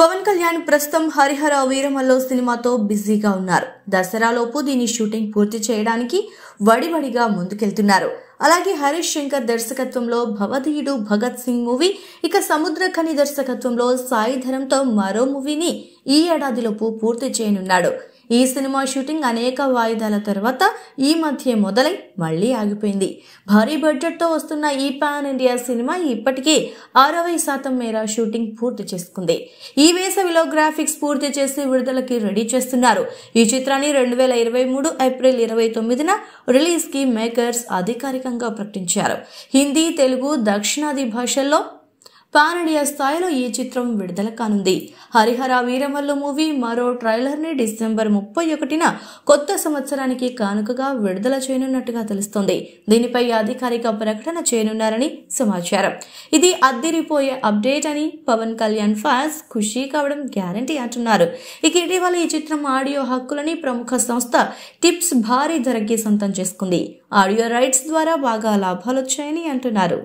పవన్ కళ్యాణ్ ప్రస్తుతం హరిహర వీరమల్లో సినిమాతో బిజీగా ఉన్నారు దసరాలోపు దీని షూటింగ్ పూర్తి చేయడానికి వడివడిగా ముందుకెళ్తున్నారు అలాగే హరీష్ శంకర్ దర్శకత్వంలో భవధీయుడు భగత్ సింగ్ మూవీ ఇక సముద్ర ఖని దర్శకత్వంలో సాయి ధరంతో మరో మూవీని ఈ ఏడాదిలోపు పూర్తి చేయనున్నాడు ఈ సినిమా షూటింగ్ అనేక వాయిదాల తర్వాత ఈ మధ్య మొదలై మళ్లీ ఆగిపోయింది భారీ బడ్జెట్తో వస్తున్న ఈ పాన్ ఇండియా సినిమా ఇప్పటికే అరవై శాతం మేర షూటింగ్ పూర్తి చేసుకుంది ఈ వేసవిలో గ్రాఫిక్స్ పూర్తి చేసి విడుదలకి రెడీ చేస్తున్నారు ఈ చిత్రాన్ని రెండు వేల ఇరవై మూడు ఏప్రిల్ ఇరవై తొమ్మిదిన రిలీజ్కి మేకర్స్ అధికారికంగా ప్రకటించారు హిందీ తెలుగు దక్షిణాది భాషల్లో పాన్ ఇండియా స్థాయిలో ఈ చిత్రం విడుదల కానుంది హరిహర వీరమల్లు మూవీ మరో ట్రైలర్ని డిసెంబర్ ముప్పై ఒకటిన కొత్త సంవత్సరానికి కానుకగా విడుదల చేయనున్నట్టుగా తెలుస్తోంది దీనిపై అధికారిక ప్రకటన చేయనున్నారని సమాచారం ఇది అద్దెరిపోయే అప్డేట్ అని పవన్ కళ్యాణ్ ఫ్యాన్స్ ఖుషీ కావడం గ్యారంటీ అంటున్నారు ఇక ఇటీవల ఈ చిత్రం ఆడియో హక్కులని ప్రముఖ సంస్థ టిప్స్ భారీ ధరకి సొంతం చేసుకుంది ఆడియో రైట్స్ ద్వారా బాగా లాభాలొచ్చాయని అంటున్నారు